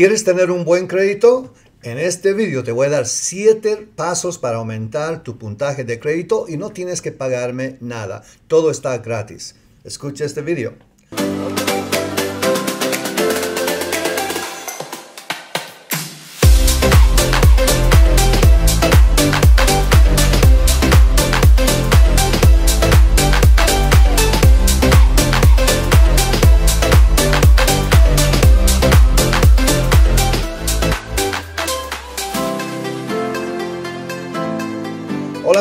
¿Quieres tener un buen crédito? En este vídeo te voy a dar 7 pasos para aumentar tu puntaje de crédito y no tienes que pagarme nada. Todo está gratis. Escucha este vídeo.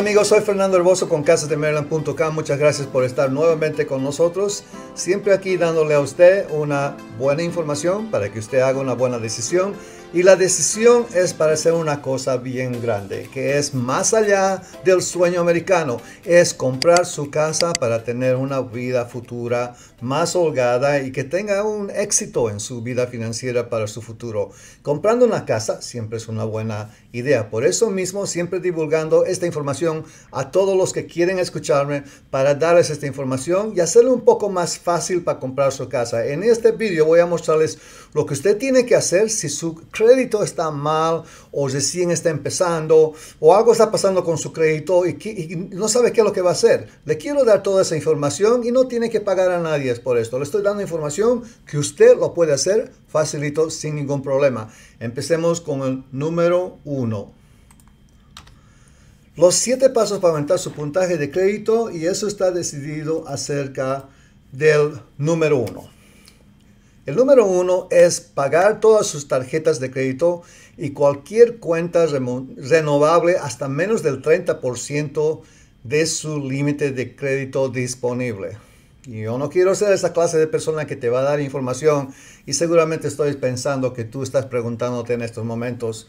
amigos, soy Fernando Herboso con casasdemerland.com. Muchas gracias por estar nuevamente con nosotros. Siempre aquí dándole a usted una buena información para que usted haga una buena decisión y la decisión es para hacer una cosa bien grande, que es más allá del sueño americano, es comprar su casa para tener una vida futura más holgada y que tenga un éxito en su vida financiera para su futuro. Comprando una casa siempre es una buena idea. Por eso mismo siempre divulgando esta información a todos los que quieren escucharme para darles esta información y hacerlo un poco más fácil para comprar su casa. En este vídeo voy a mostrarles lo que usted tiene que hacer si su crédito está mal o recién está empezando o algo está pasando con su crédito y, no sabe qué es lo que va a hacer. Le quiero dar toda esa información y no tiene que pagar a nadie por esto. Le estoy dando información que usted lo puede hacer facilito sin ningún problema. Empecemos con el número uno. Los siete pasos para aumentar su puntaje de crédito y eso está decidido acerca del número uno. El número uno es pagar todas sus tarjetas de crédito y cualquier cuenta renovable hasta menos del 30% de su límite de crédito disponible. Yo no quiero ser esa clase de persona que te va a dar información y seguramente estoy pensando que tú estás preguntándote en estos momentos,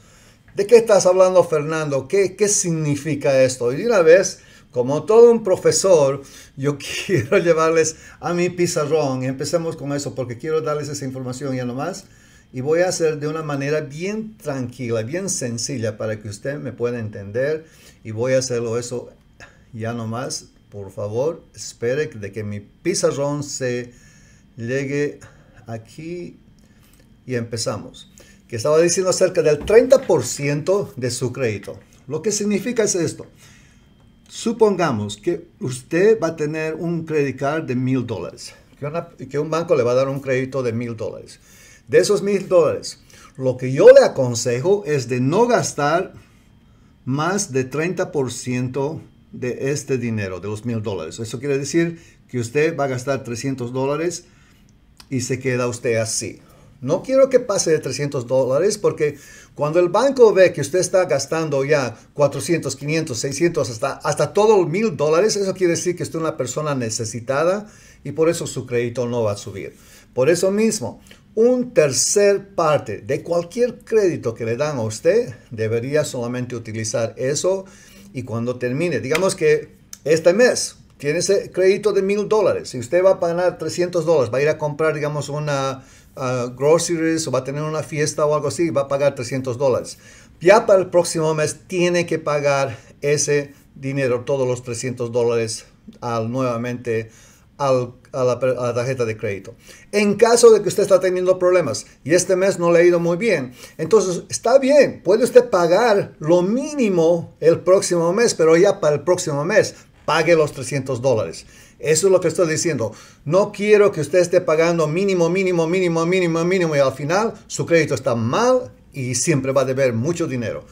¿de qué estás hablando Fernando? ¿Qué, qué significa esto? Y de una vez como todo un profesor, yo quiero llevarles a mi pizarrón. Empecemos con eso porque quiero darles esa información ya nomás. Y voy a hacer de una manera bien tranquila, bien sencilla para que usted me pueda entender. Y voy a hacerlo eso ya nomás. Por favor, espere de que mi pizarrón se llegue aquí y empezamos. Que estaba diciendo acerca del 30% de su crédito. Lo que significa es esto. Supongamos que usted va a tener un credit card de mil dólares, que un banco le va a dar un crédito de mil dólares. De esos mil dólares, lo que yo le aconsejo es de no gastar más de 30% de este dinero, de los mil dólares. Eso quiere decir que usted va a gastar 300 dólares y se queda usted así. No quiero que pase de 300 dólares porque cuando el banco ve que usted está gastando ya 400, 500, 600, hasta, hasta los mil dólares, eso quiere decir que usted es una persona necesitada y por eso su crédito no va a subir. Por eso mismo, un tercer parte de cualquier crédito que le dan a usted, debería solamente utilizar eso y cuando termine, digamos que este mes tiene ese crédito de mil dólares. Si usted va a pagar 300 dólares, va a ir a comprar, digamos, una ah, groceries o va a tener una fiesta o algo así, va a pagar 300 dólares. Ya para el próximo mes tiene que pagar ese dinero, todos los 300 dólares al, nuevamente a, la, a, la, tarjeta de crédito. En caso de que usted está teniendo problemas y este mes no le ha ido muy bien, entonces está bien, puede usted pagar lo mínimo el próximo mes, pero ya para el próximo mes pague los 300 dólares. Eso es lo que estoy diciendo. No quiero que usted esté pagando mínimo, mínimo, mínimo, mínimo, mínimo y al final su crédito está mal y siempre va a deber mucho dinero.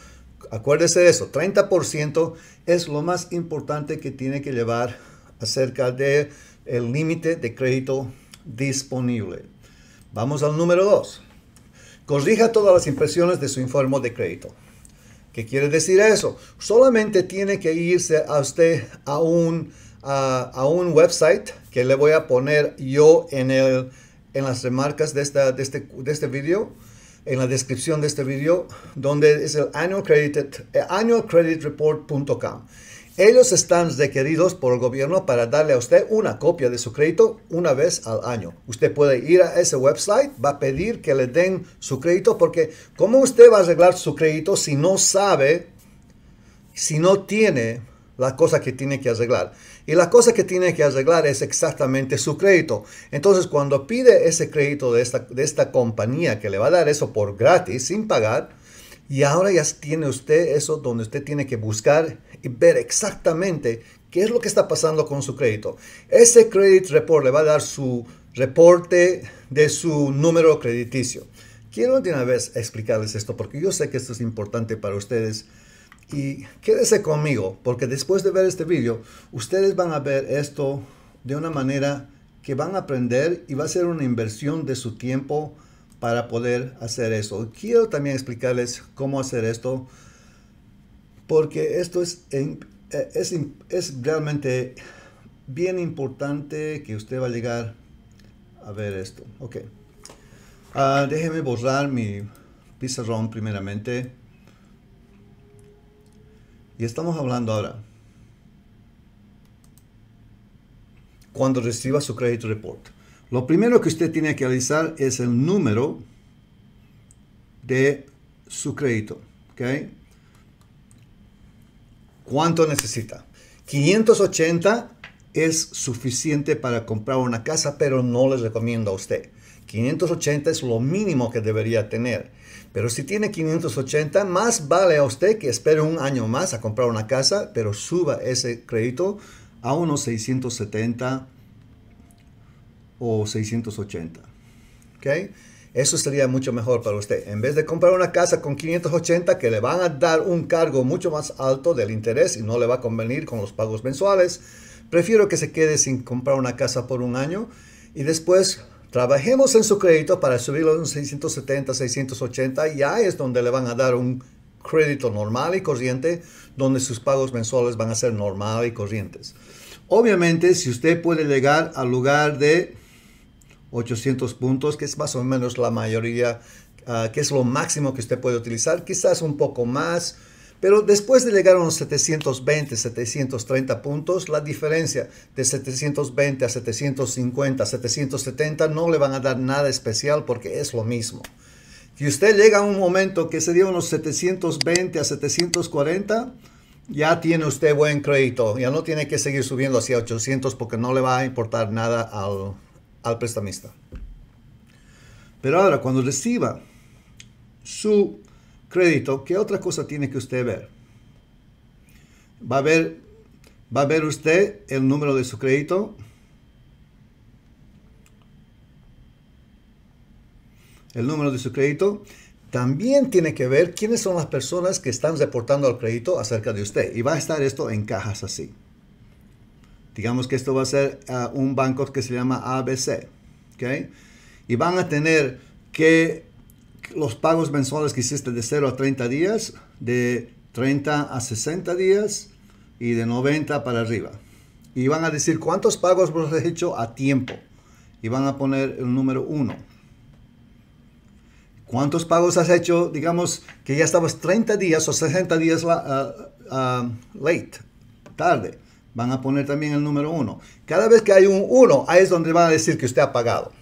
Acuérdese de eso, 30% es lo más importante que tiene que llevar acerca del el límite de crédito disponible. Vamos al número 2. Corrija todas las impresiones de su informe de crédito. ¿Qué quiere decir eso? Solamente tiene que irse a usted a un, a, un website que le voy a poner yo en, el, en las remarcas de, esta, de, este, de este video, en la descripción de este video, donde es el annual credit, eh, annualcreditreport.com. Ellos están requeridos por el gobierno para darle a usted una copia de su crédito una vez al año. Usted puede ir a ese website, va a pedir que le den su crédito porque ¿cómo usted va a arreglar su crédito si no sabe, si no tiene la cosa que tiene que arreglar? Y la cosa que tiene que arreglar es exactamente su crédito. Entonces cuando pide ese crédito de esta, de esta compañía que le va a dar eso por gratis, sin pagar, y ahora ya tiene usted eso donde usted tiene que buscar y ver exactamente qué es lo que está pasando con su crédito. Ese credit report le va a dar su reporte de su número crediticio. Quiero de una vez explicarles esto porque yo sé que esto es importante para ustedes. Y quédese conmigo porque después de ver este video, ustedes van a ver esto de una manera que van a aprender y va a ser una inversión de su tiempo para poder hacer eso. Quiero también explicarles cómo hacer esto, porque esto es, eh, es, realmente bien importante que usted va a llegar a ver esto. Ok. Ah, déjeme borrar mi pizarrón primeramente. Y estamos hablando ahora. Cuando reciba su credit report. Lo primero que usted tiene que analizar es el número de su crédito. ¿Cuánto necesita? 580 es suficiente para comprar una casa, pero no les recomiendo a usted. 580 es lo mínimo que debería tener. Pero si tiene 580, más vale a usted que espere un año más a comprar una casa, pero suba ese crédito a unos 670 o 680. ¿Okay? Eso sería mucho mejor para usted. En vez de comprar una casa con 580 que le van a dar un cargo mucho más alto del interés y no le va a convenir con los pagos mensuales, prefiero que se quede sin comprar una casa por un año y después trabajemos en su crédito para subirlo a 670, 680. Ya es donde le van a dar un crédito normal y corriente, donde sus pagos mensuales van a ser normal y corrientes. Obviamente, si usted puede llegar al lugar de 800 puntos, que es más o menos la mayoría, ah, que es lo máximo que usted puede utilizar, quizás un poco más, pero después de llegar a unos 720, 730 puntos, la diferencia de 720 a 750, 770 no le van a dar nada especial porque es lo mismo. Si usted llega a un momento que se sería unos 720 a 740, ya tiene usted buen crédito. Ya no tiene que seguir subiendo hacia 800 porque no le va a importar nada al, al prestamista. Pero ahora, cuando reciba su crédito, ¿qué otra cosa tiene que usted ver? Va a ver, va a ver usted el número de su crédito. El número de su crédito. También tiene que ver quiénes son las personas que están reportando al crédito acerca de usted. Y va a estar esto en cajas así. Digamos que esto va a ser a ah, un banco que se llama ABC. Y van a tener que los pagos mensuales que hiciste de 0 a 30 días, de 30 a 60 días y de 90 para arriba. Y van a decir cuántos pagos vos has hecho a tiempo. Y van a poner el número 1. ¿Cuántos pagos has hecho? Digamos que ya estabas 30 días o 60 días ah, ah, late, tarde van a poner también el número 1. Cada vez que hay un 1, ahí es donde van a decir que usted ha pagado.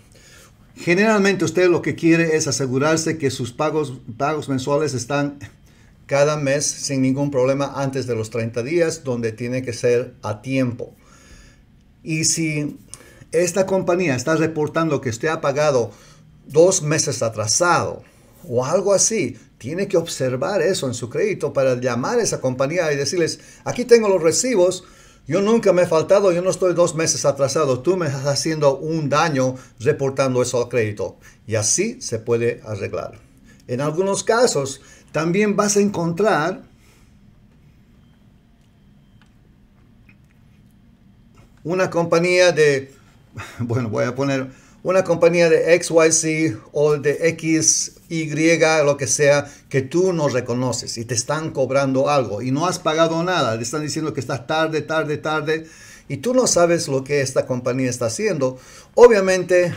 Generalmente usted lo que quiere es asegurarse que sus pagos, pagos mensuales están cada mes sin ningún problema antes de los 30 días, donde tiene que ser a tiempo. Y si esta compañía está reportando que usted ha pagado dos meses atrasado o algo así, tiene que observar eso en su crédito para llamar a esa compañía y decirles, aquí tengo los recibos, yo nunca me he faltado, yo no estoy dos meses atrasado, tú me estás haciendo un daño reportando eso al crédito. Y así se puede arreglar. En algunos casos también vas a encontrar una compañía de, bueno, voy a poner una compañía de XYZ o de XY, lo que sea, que tú no reconoces y te están cobrando algo y no has pagado nada, te están diciendo que estás tarde, tarde, tarde y tú no sabes lo que esta compañía está haciendo, obviamente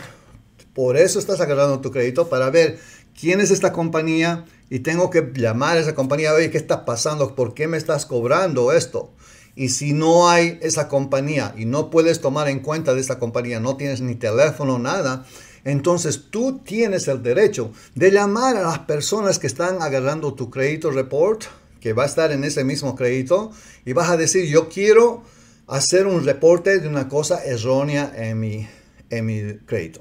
por eso estás agarrando tu crédito para ver quién es esta compañía y tengo que llamar a esa compañía, oye, ¿qué está pasando? ¿Por qué me estás cobrando esto? Y si no hay esa compañía y no puedes tomar en cuenta de esa compañía, no tienes ni teléfono, nada, entonces tú tienes el derecho de llamar a las personas que están agarrando tu crédito report, que va a estar en ese mismo crédito, y vas a decir, yo quiero hacer un reporte de una cosa errónea en mi, en mi crédito.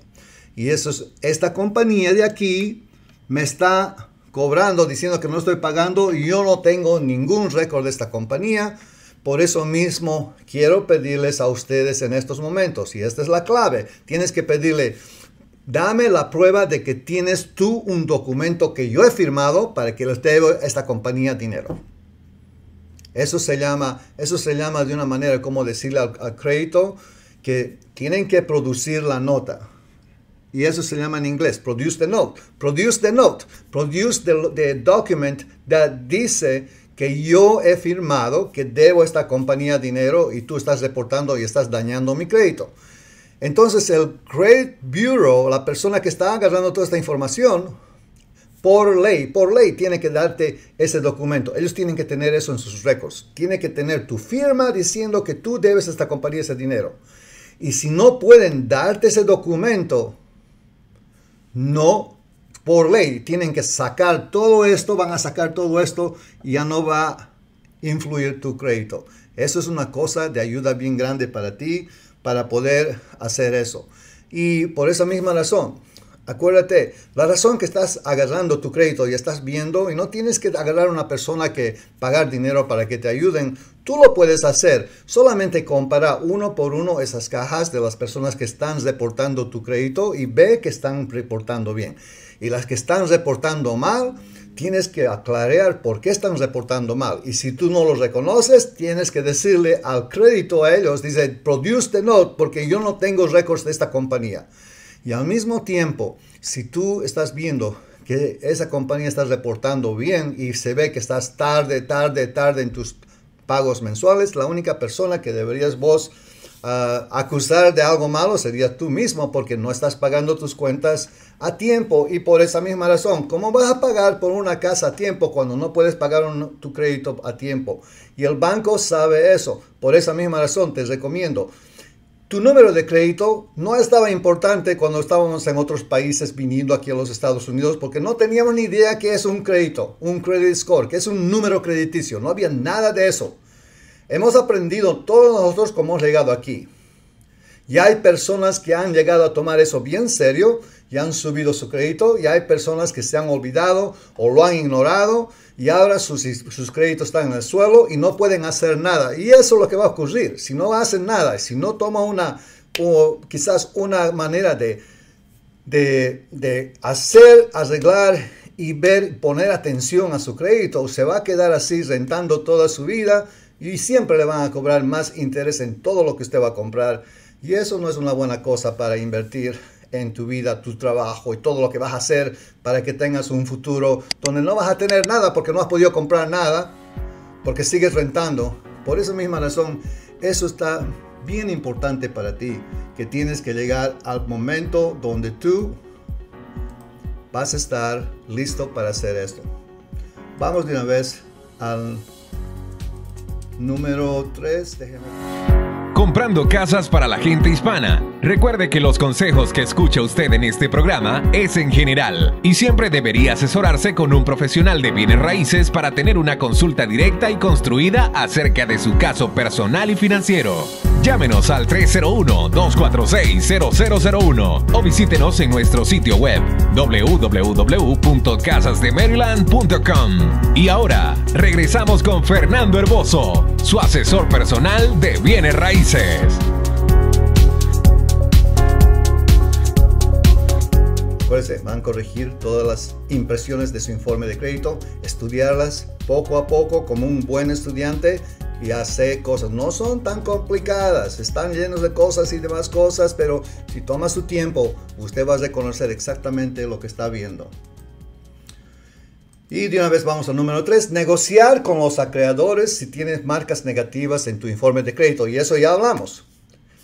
Y eso es, esta compañía de aquí me está cobrando, diciendo que no estoy pagando y yo no tengo ningún récord de esta compañía por eso mismo quiero pedirles a ustedes en estos momentos, y esta es la clave, tienes que pedirle, dame la prueba de que tienes tú un documento que yo he firmado para que les debo esta compañía dinero. Eso se llama, eso se llama de una manera como decirle al, crédito que tienen que producir la nota. Y eso se llama en inglés, produce the note. Produce the note. Produce the, the document that dice que yo he firmado que debo a esta compañía dinero y tú estás reportando y estás dañando mi crédito. Entonces el Credit Bureau, la persona que está agarrando toda esta información, por ley, por ley tiene que darte ese documento. Ellos tienen que tener eso en sus récords. Tiene que tener tu firma diciendo que tú debes a esta compañía ese dinero. Y si no pueden darte ese documento, no por ley tienen que sacar todo esto, van a sacar todo esto y ya no va a influir tu crédito. Eso es una cosa de ayuda bien grande para ti, para poder hacer eso. Y por esa misma razón, acuérdate, la razón que estás agarrando tu crédito y estás viendo, y no tienes que agarrar a una persona que pagar dinero para que te ayuden, Tú lo puedes hacer. Solamente compara uno por uno esas cajas de las personas que están reportando tu crédito y ve que están reportando bien. Y las que están reportando mal, tienes que aclarar por qué están reportando mal. Y si tú no los reconoces, tienes que decirle al crédito a ellos, dice, produce the note porque yo no tengo récords de esta compañía. Y al mismo tiempo, si tú estás viendo que esa compañía está reportando bien y se ve que estás tarde, tarde, tarde en tus pagos mensuales. La única persona que deberías vos ah, acusar de algo malo sería tú mismo porque no estás pagando tus cuentas a tiempo y por esa misma razón, ¿cómo vas a pagar por una casa a tiempo cuando no puedes pagar tu crédito a tiempo? Y el banco sabe eso. Por esa misma razón te recomiendo tu número de crédito no estaba importante cuando estábamos en otros países viniendo aquí a los Estados Unidos porque no teníamos ni idea qué es un crédito, un credit score, que es un número crediticio. No había nada de eso. Hemos aprendido todos nosotros cómo hemos llegado aquí. Y hay personas que han llegado a tomar eso bien serio ya han subido su crédito y hay personas que se han olvidado o lo han ignorado y ahora sus, créditos están en el suelo y no pueden hacer nada. Y eso es lo que va a ocurrir. Si no hacen nada, si no toma una, o quizás una manera de, de, de hacer, arreglar y ver, poner atención a su crédito, se va a quedar así rentando toda su vida y siempre le van a cobrar más interés en todo lo que usted va a comprar. Y eso no es una buena cosa para invertir en tu vida, tu trabajo y todo lo que vas a hacer para que tengas un futuro donde no vas a tener nada porque no has podido comprar nada, porque sigues rentando. Por esa misma razón, eso está bien importante para ti, que tienes que llegar al momento donde tú vas a estar listo para hacer esto. Vamos de una vez al número 3 comprando casas para la gente hispana. Recuerde que los consejos que escucha usted en este programa es en general y siempre debería asesorarse con un profesional de bienes raíces para tener una consulta directa y construida acerca de su caso personal y financiero. Llámenos al 301-246-0001 o visítenos en nuestro sitio web www.casasdemaryland.com. Y ahora regresamos con Fernando Herboso, su asesor personal de bienes raíces. Acuérdense, van a corregir todas las impresiones de su informe de crédito, estudiarlas poco a poco como un buen estudiante y hace cosas. No son tan complicadas, están llenos de cosas y demás cosas, pero si tomas su tiempo, usted va a reconocer exactamente lo que está viendo. Y de una vez vamos al número 3, negociar con los acreedores si tienes marcas negativas en tu informe de crédito. Y eso ya hablamos.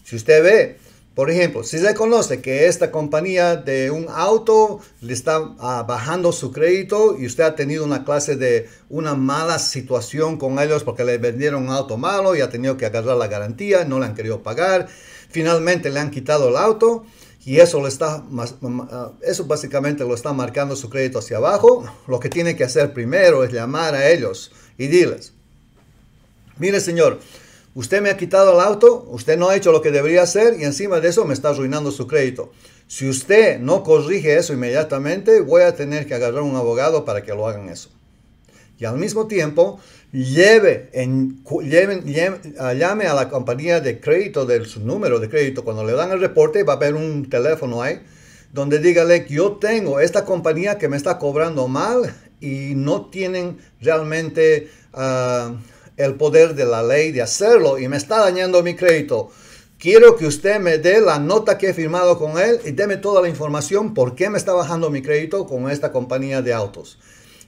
Si usted ve por ejemplo, si se conoce que esta compañía de un auto le está ah, bajando su crédito y usted ha tenido una clase de una mala situación con ellos porque le vendieron un auto malo y ha tenido que agarrar la garantía, no le han querido pagar, finalmente le han quitado el auto y eso lo está ah, eso básicamente lo está marcando su crédito hacia abajo. Lo que tiene que hacer primero es llamar a ellos y diles, mire señor, Usted me ha quitado el auto, usted no ha hecho lo que debería hacer y encima de eso me está arruinando su crédito. Si usted no corrige eso inmediatamente, voy a tener que agarrar un abogado para que lo hagan eso. Y al mismo tiempo, lleve en, ah, llame a la compañía de crédito de su número de crédito. Cuando le dan el reporte, va a haber un teléfono ahí donde dígale que yo tengo esta compañía que me está cobrando mal y no tienen realmente ah, el poder de la ley de hacerlo y me está dañando mi crédito. Quiero que usted me dé la nota que he firmado con él y déme toda la información por qué me está bajando mi crédito con esta compañía de autos.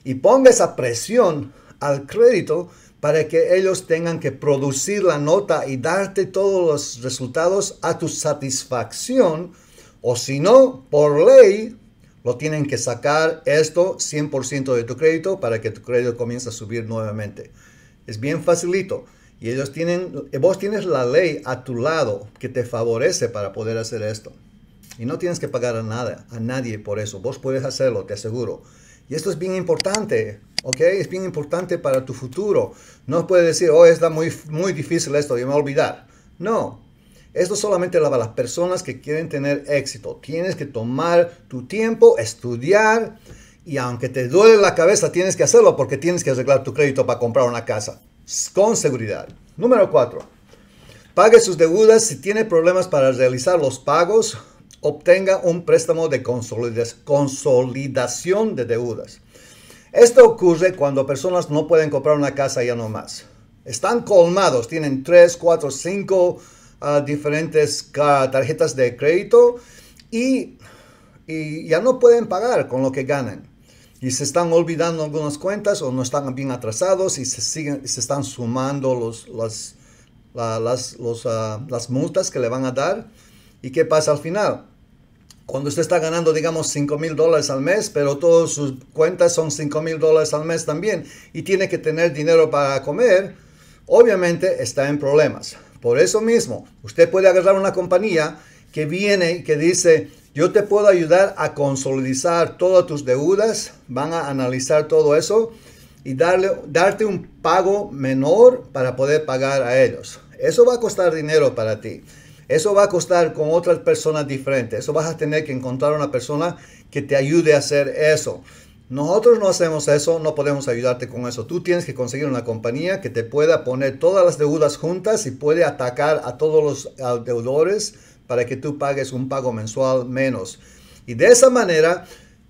Y ponga esa presión al crédito para que ellos tengan que producir la nota y darte todos los resultados a tu satisfacción. O si no, por ley, lo tienen que sacar esto 100% de tu crédito para que tu crédito comience a subir nuevamente. Es bien facilito. Y ellos tienen, eh, vos tienes la ley a tu lado que te favorece para poder hacer esto. Y no tienes que pagar a nada, a nadie por eso. Vos puedes hacerlo, te aseguro. Y esto es bien importante, ¿ok? Es bien importante para tu futuro. No puedes decir, oh, está muy, muy difícil esto, y me voy a olvidar. No. Esto solamente a las personas que quieren tener éxito. Tienes que tomar tu tiempo, estudiar, y aunque te duele la cabeza, tienes que hacerlo porque tienes que arreglar tu crédito para comprar una casa. Con seguridad. Número 4. Pague sus deudas si tiene problemas para realizar los pagos. Obtenga un préstamo de consolidación de deudas. Esto ocurre cuando personas no pueden comprar una casa ya no más. Están colmados, tienen 3, 4, 5 diferentes tarjetas de crédito y, y, ya no pueden pagar con lo que ganan y se están olvidando algunas cuentas o no están bien atrasados y se, siguen, se están sumando los, las, las, ah, las multas que le van a dar. ¿Y qué pasa al final? Cuando usted está ganando, digamos, 5 mil dólares al mes, pero todas sus cuentas son 5 mil dólares al mes también y tiene que tener dinero para comer, obviamente está en problemas. Por eso mismo, usted puede agarrar una compañía que viene y que dice, yo te puedo ayudar a consolidar todas tus deudas. Van a analizar todo eso y darle, darte un pago menor para poder pagar a ellos. Eso va a costar dinero para ti. Eso va a costar con otras personas diferentes. Eso vas a tener que encontrar una persona que te ayude a hacer eso. Nosotros no hacemos eso, no podemos ayudarte con eso. Tú tienes que conseguir una compañía que te pueda poner todas las deudas juntas y puede atacar a todos los deudores para que tú pagues un pago mensual menos. Y de esa manera,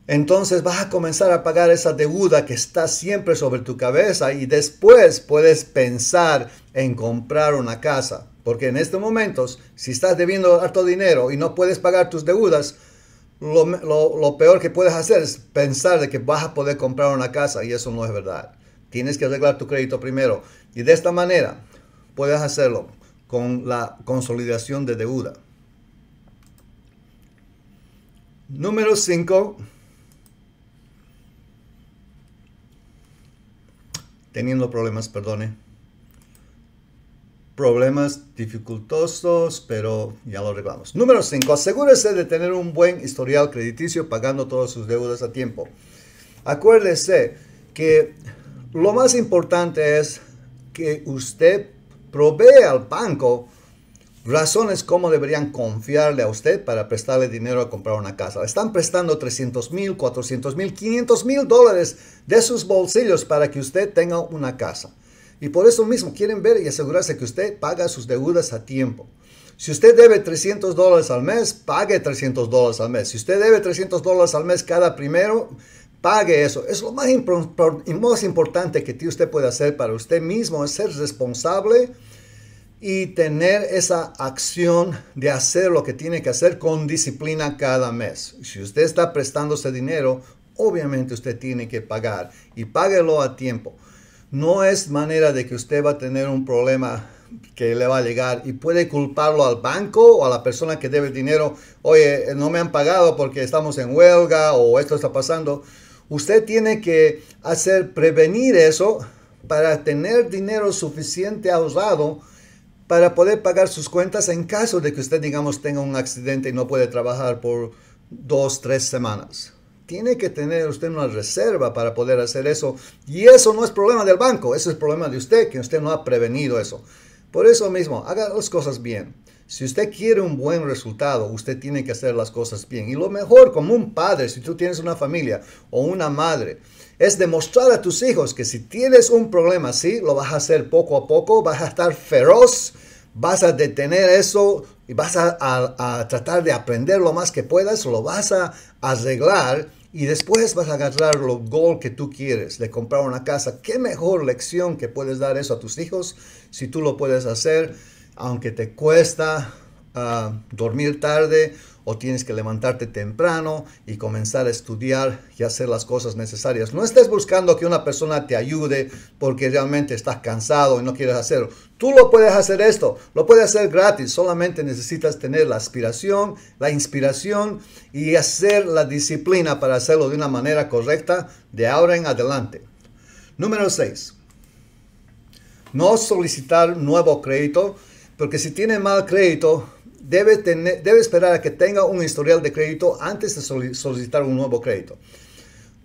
entonces vas a comenzar a pagar esa deuda que está siempre sobre tu cabeza y después puedes pensar en comprar una casa. Porque en estos momentos, si estás debiendo harto dinero y no puedes pagar tus deudas, lo, peor que puedes hacer es pensar de que vas a poder comprar una casa y eso no es verdad. Tienes que arreglar tu crédito primero y de esta manera puedes hacerlo con la consolidación de deuda. Número 5. Teniendo problemas, perdone. Problemas dificultosos, pero ya lo arreglamos. Número 5. Asegúrese de tener un buen historial crediticio pagando todas sus deudas a tiempo. Acuérdese que lo más importante es que usted provee al banco razones cómo deberían confiarle a usted para prestarle dinero a comprar una casa. Le están prestando 300 mil, 400 mil, 500 mil dólares de sus bolsillos para que usted tenga una casa. Y por eso mismo quieren ver y asegurarse que usted paga sus deudas a tiempo. Si usted debe 300 dólares al mes, pague 300 dólares al mes. Si usted debe 300 dólares al mes cada primero, pague eso. Es lo más, más importante que usted puede hacer para usted mismo, es ser responsable y tener esa acción de hacer lo que tiene que hacer con disciplina cada mes. Si usted está prestándose dinero, obviamente usted tiene que pagar y páguelo a tiempo. No es manera de que usted va a tener un problema que le va a llegar y puede culparlo al banco o a la persona que debe el dinero. Oye, eh, no me han pagado porque estamos en huelga o esto está pasando. Usted tiene que hacer prevenir eso para tener dinero suficiente ahorrado para poder pagar sus cuentas en caso de que usted, digamos, tenga un accidente y no puede trabajar por dos, tres semanas. Tiene que tener usted una reserva para poder hacer eso. Y eso no es problema del banco, eso es problema de usted, que usted no ha prevenido eso. Por eso mismo, haga las cosas bien. Si usted quiere un buen resultado, usted tiene que hacer las cosas bien. Y lo mejor, como un padre, si tú tienes una familia o una madre, es demostrar a tus hijos que si tienes un problema así, lo vas a hacer poco a poco, vas a estar feroz, vas a detener eso y vas a, tratar de aprender lo más que puedas, lo vas a arreglar y después vas a agarrar lo gol que tú quieres de comprar una casa. ¿Qué mejor lección que puedes dar eso a tus hijos si tú lo puedes hacer? aunque te cuesta ah, dormir tarde o tienes que levantarte temprano y comenzar a estudiar y hacer las cosas necesarias. No estés buscando que una persona te ayude porque realmente estás cansado y no quieres hacerlo. Tú lo puedes hacer esto, lo puedes hacer gratis, solamente necesitas tener la aspiración, la inspiración y hacer la disciplina para hacerlo de una manera correcta de ahora en adelante. Número 6. No solicitar nuevo crédito porque si tiene mal crédito, debe, tener, debe esperar a que tenga un historial de crédito antes de solicitar un nuevo crédito.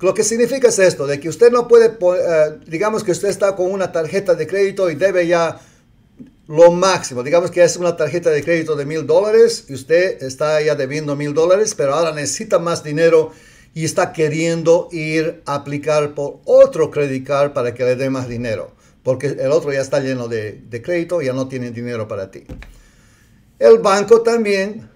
Lo que significa es esto, de que usted no puede, eh, digamos que usted está con una tarjeta de crédito y debe ya lo máximo, digamos que es una tarjeta de crédito de mil dólares y usted está ya debiendo mil dólares, pero ahora necesita más dinero y está queriendo ir a aplicar por otro credit card para que le dé más dinero porque el otro ya está lleno de, crédito, ya no tiene dinero para ti. El banco también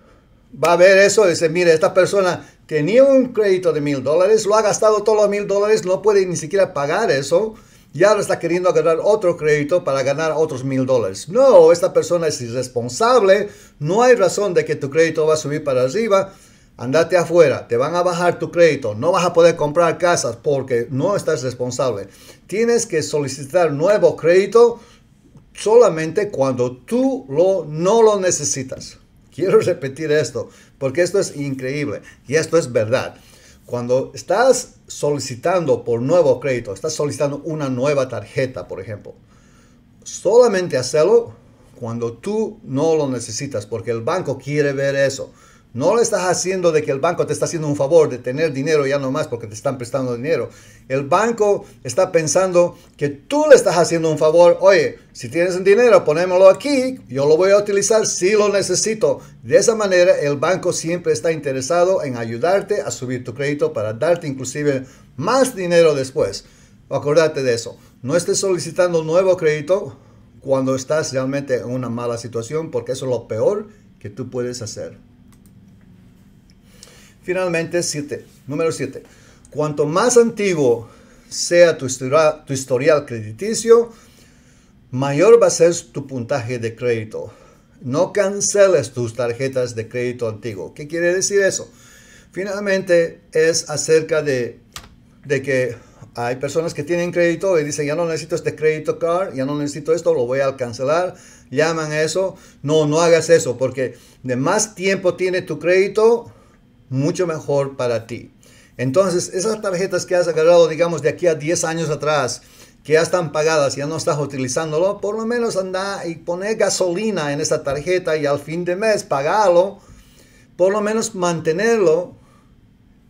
va a ver eso y dice, mire, esta persona tenía un crédito de mil dólares, lo ha gastado todos los mil dólares, no puede ni siquiera pagar eso, y ahora está queriendo agarrar otro crédito para ganar otros mil dólares. No, esta persona es irresponsable, no hay razón de que tu crédito va a subir para arriba, andate afuera, te van a bajar tu crédito, no vas a poder comprar casas porque no estás responsable. Tienes que solicitar nuevo crédito solamente cuando tú lo, no lo necesitas. Quiero repetir esto porque esto es increíble y esto es verdad. Cuando estás solicitando por nuevo crédito, estás solicitando una nueva tarjeta, por ejemplo, solamente hacerlo cuando tú no lo necesitas porque el banco quiere ver eso. No le estás haciendo de que el banco te está haciendo un favor de tener dinero ya no más porque te están prestando dinero. El banco está pensando que tú le estás haciendo un favor. Oye, si tienes dinero, ponémoslo aquí. Yo lo voy a utilizar si lo necesito. De esa manera, el banco siempre está interesado en ayudarte a subir tu crédito para darte inclusive más dinero después. Acuérdate de eso. No estés solicitando nuevo crédito cuando estás realmente en una mala situación porque eso es lo peor que tú puedes hacer. Finalmente, siete. Número 7. Cuanto más antiguo sea tu, historial, crediticio, mayor va a ser tu puntaje de crédito. No canceles tus tarjetas de crédito antiguo. ¿Qué quiere decir eso? Finalmente es acerca de, de que hay personas que tienen crédito y dicen, ya no necesito este crédito card, ya no necesito esto, lo voy a cancelar. Llaman a eso. No, no hagas eso porque de más tiempo tiene tu crédito, mucho mejor para ti. Entonces, esas tarjetas que has agarrado, digamos, de aquí a 10 años atrás, que ya están pagadas, ya no estás utilizándolo, por lo menos anda y pone gasolina en esa tarjeta y al fin de mes pagalo, por lo menos mantenerlo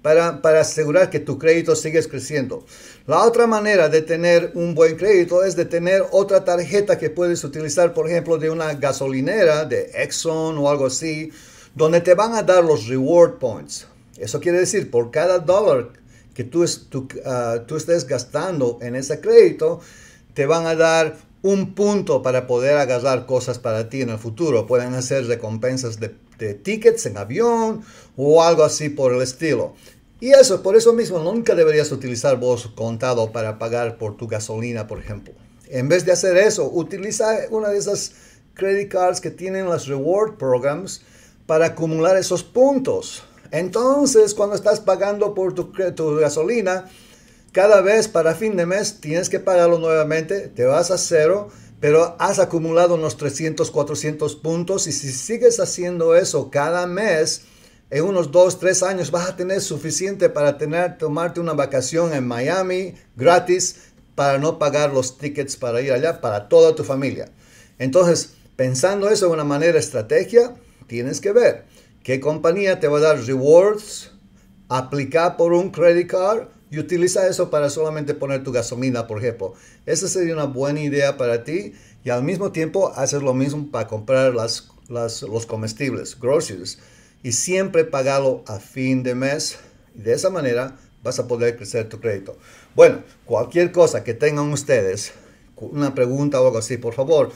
para, para asegurar que tu crédito sigues creciendo. La otra manera de tener un buen crédito es de tener otra tarjeta que puedes utilizar, por ejemplo, de una gasolinera, de Exxon o algo así, donde te van a dar los reward points. Eso quiere decir, por cada dólar que ah, tú, estés gastando en ese crédito, te van a dar un punto para poder agarrar cosas para ti en el futuro. Pueden hacer recompensas de, de, tickets en avión o algo así por el estilo. Y eso, por eso mismo, nunca deberías utilizar vos contado para pagar por tu gasolina, por ejemplo. En vez de hacer eso, utiliza una de esas credit cards que tienen las reward programs para acumular esos puntos. Entonces, cuando estás pagando por tu, gasolina, cada vez para fin de mes tienes que pagarlo nuevamente, te vas a cero, pero has acumulado unos 300, 400 puntos y si sigues haciendo eso cada mes, en unos 2, 3 años vas a tener suficiente para tener, tomarte una vacación en Miami gratis para no pagar los tickets para ir allá para toda tu familia. Entonces, pensando eso de una manera estrategia, tienes que ver qué compañía te va a dar rewards, aplicar por un credit card y utiliza eso para solamente poner tu gasolina, por ejemplo. Esa sería una buena idea para ti y al mismo tiempo haces lo mismo para comprar los comestibles, groceries, y siempre pagarlo a fin de mes. De esa manera vas a poder crecer tu crédito. Bueno, cualquier cosa que tengan ustedes, una pregunta o algo así, por favor,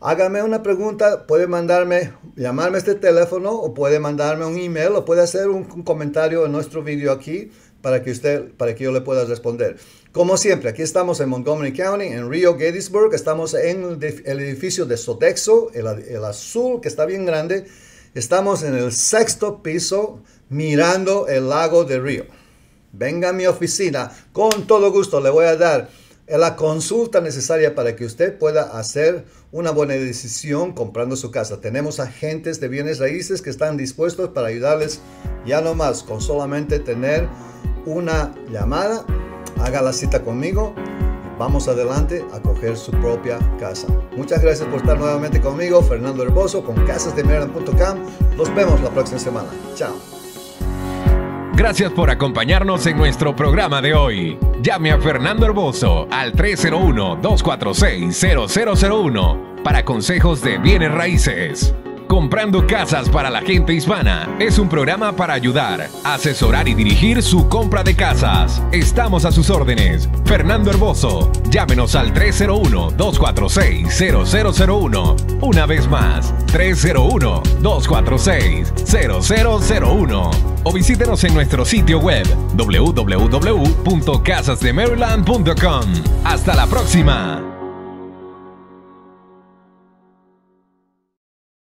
Hágame una pregunta, puede mandarme, llamarme este teléfono o puede mandarme un email o puede hacer un, comentario en nuestro video aquí para que usted, para que yo le pueda responder. Como siempre, aquí estamos en Montgomery County, en Rio Gettysburg, estamos en el edificio de Sodexo, el, el azul que está bien grande. Estamos en el sexto piso mirando el lago de Río. Venga a mi oficina, con todo gusto le voy a dar la consulta necesaria para que usted pueda hacer una buena decisión comprando su casa. Tenemos agentes de bienes raíces que están dispuestos para ayudarles ya no más con solamente tener una llamada. Haga la cita conmigo. Vamos adelante a coger su propia casa. Muchas gracias por estar nuevamente conmigo, Fernando Herboso, con casasdemeran.com Nos vemos la próxima semana. Chao. Gracias por acompañarnos en nuestro programa de hoy. Llame a Fernando Herboso al 301-246-0001 para consejos de bienes raíces. Comprando Casas para la Gente Hispana es un programa para ayudar, asesorar y dirigir su compra de casas. Estamos a sus órdenes. Fernando Herboso, llámenos al 301-246-0001. Una vez más, 301-246-0001. O visítenos en nuestro sitio web www.casasdemaryland.com. Hasta la próxima.